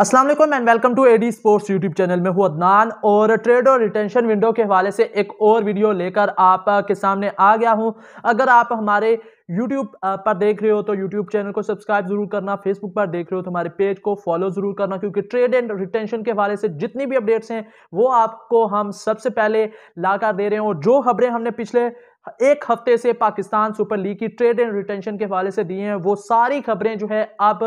Aslam and welcome to AD sports YouTube channel में हूँ अदनान और ट्रेड और रिटेंशन विंडो के हवाले से एक और वीडियो लेकर आपके सामने आ गया हूँ अगर आप हमारे यूट्यूब पर देख रहे हो तो यूट्यूब चैनल को सब्सक्राइब जरूर करना फेसबुक पर देख रहे हो तो हमारे पेज को फॉलो जरूर करना क्योंकि ट्रेड एंड रिटेंशन के हवाले से जितनी भी अपडेट्स हैं वो आपको हम सबसे पहले लाकर दे रहे हैं और जो खबरें हमने पिछले एक हफ्ते से पाकिस्तान सुपर लीग की ट्रेड एंड रिटेंशन के हवाले से दिए हैं वो सारी खबरें जो है आप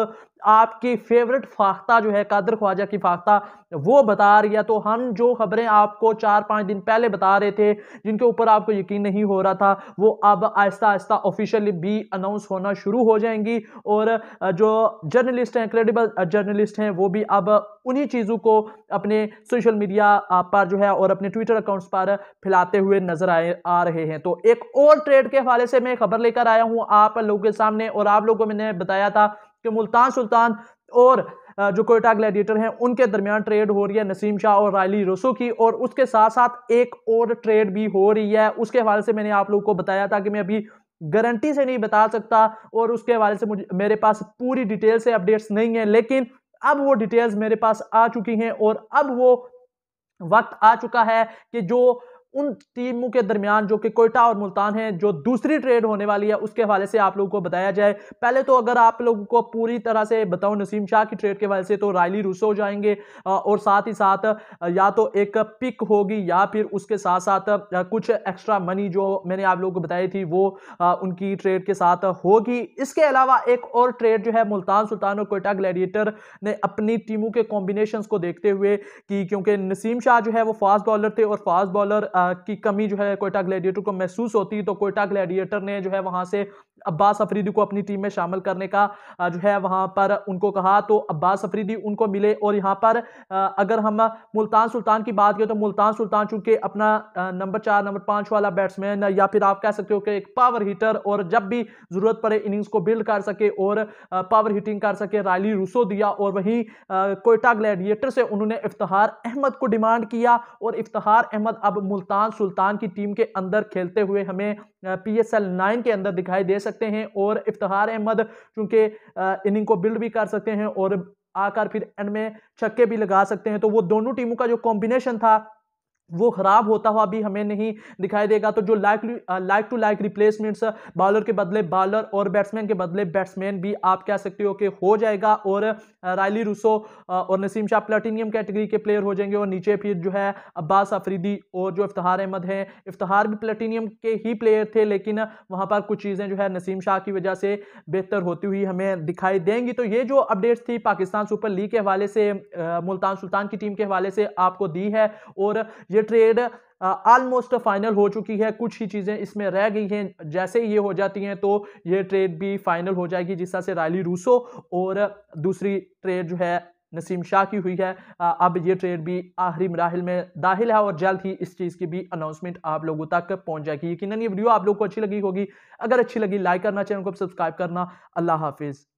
आपकी फेवरेट फाख्ता जो है कादर ख्वाजा की फाख्ता वो बता रही है तो हम जो खबरें आपको चार पाँच दिन पहले बता रहे थे जिनके ऊपर आपको यकीन नहीं हो रहा था वो अब आहिस्ता आहिस्ता ऑफिशियली भी अनाउंस होना शुरू हो जाएंगी और जो जर्नलिस्ट हैं क्रेडिबल जर्नलिस्ट हैं वो भी अब उन्हीं चीज़ों को अपने सोशल मीडिया पर जो है और अपने ट्विटर अकाउंट्स पर फैलाते हुए नजर आए आ रहे हैं तो एक और ट्रेड के हवाले से मैं खबर लेकर आया हूँ आप लोगों के सामने और आप लोगों को मैंने बताया था कि मुल्तान सुल्तान और जो कोयटा ग्लैडिएटर हैं उनके दरमियान ट्रेड हो रही है नसीम शाह और रायली रसो की और उसके साथ साथ एक और ट्रेड भी हो रही है उसके हवाले से मैंने आप लोगों को बताया था कि मैं अभी गारंटी से नहीं बता सकता और उसके हवाले से मुझे मेरे पास पूरी डिटेल से अपडेट्स नहीं है लेकिन अब वो डिटेल्स मेरे पास आ चुकी हैं और अब वो वक्त आ चुका है कि जो उन टीमों के दरमियान जो कि कोयटा और मुल्तान है जो दूसरी ट्रेड होने वाली है उसके हवाले से आप लोगों को बताया जाए पहले तो अगर आप लोगों को पूरी तरह से बताऊं नसीम शाह की ट्रेड के हवाले से तो रायली रूसो जाएंगे और साथ ही साथ या तो एक पिक होगी या फिर उसके साथ साथ कुछ एक्स्ट्रा मनी जो मैंने आप लोगों को बताई थी वो उनकी ट्रेड के साथ होगी इसके अलावा एक और ट्रेड जो है मुल्तान सुल्तान और कोयटा ग्लैडिएटर ने अपनी टीमों के कॉम्बिनेशन को देखते हुए कि क्योंकि नसीम शाह जो है वो फास्ट बॉलर थे और फास्ट बॉलर की कमी जो है कोयटा ग्लैडिएटर को महसूस होती तो कोयटा ग्लैडिएटर ने जो है वहां से अब्बास अफरीदी को अपनी टीम में शामिल करने का जो है वहां पर उनको कहा तो अब्बास अफरीदी उनको मिले और यहाँ पर अगर हम मुल्तान सुल्तान की बात करें तो मुल्तान सुल्तान चूंकि अपना नंबर चार नंबर पाँच वाला बैट्समैन या फिर आप कह सकते हो कि एक पावर हीटर और जब भी ज़रूरत पड़े इनिंग्स को बिल्ड कर सके और पावर हीटिंग कर सके रैली रूसो दिया और वहीं कोयटा ग्लैडिएटर से उन्होंने इफ्तार अहमद को डिमांड किया और इफ्तार अहमद अब मुल्तान पाकिस्तान सुल्तान की टीम के अंदर खेलते हुए हमें पी एस एल नाइन के अंदर दिखाई दे सकते हैं और इफ्तार अहमद चूंकि इनिंग को बिल्ड भी कर सकते हैं और आकर फिर एंड में छक्के भी लगा सकते हैं तो वो दोनों टीमों का जो कॉम्बिनेशन था वो खराब होता हुआ भी हमें नहीं दिखाई देगा तो जो like like to like replacements bowler के बदले बॉलर और बैट्समैन के बदले बैट्समैन भी आप कह सकते हो कि हो जाएगा और रायली uh, रूसो uh, और नसीम शाह प्लेटिनियम कैटेगरी के, प्लेयर हो जाएंगे और नीचे फिर जो है अब्बास अफरीदी और जो इफ्तार अहमद हैं इफ्तार भी प्लेटिनियम के ही प्लेयर थे लेकिन वहाँ पर कुछ चीज़ें जो है नसीम शाह की वजह से बेहतर होती हुई हमें दिखाई देंगी तो ये जो अपडेट्स थी पाकिस्तान सुपर लीग के हवाले से uh, मुल्तान सुल्तान की टीम के हवाले से आपको दी है और ये ट्रेड ऑलमोस्ट फाइनल हो चुकी है कुछ ही चीज़ें इसमें रह गई हैं जैसे ही ये हो जाती हैं तो ये ट्रेड भी फाइनल हो जाएगी जिस तरह से रैली रूसो और दूसरी ट्रेड जो है नसीम शाह की हुई है uh, अब ये ट्रेड भी आखिरी मराहल में दाखिल है और जल्द ही इस चीज़ की भी अनाउंसमेंट आप लोगों तक पहुंच जाएगी यकीन ये वीडियो आप लोग को अच्छी लगी होगी अगर अच्छी लगी लाइक करना चैनल को सब्सक्राइब करना अल्लाह हाफिज़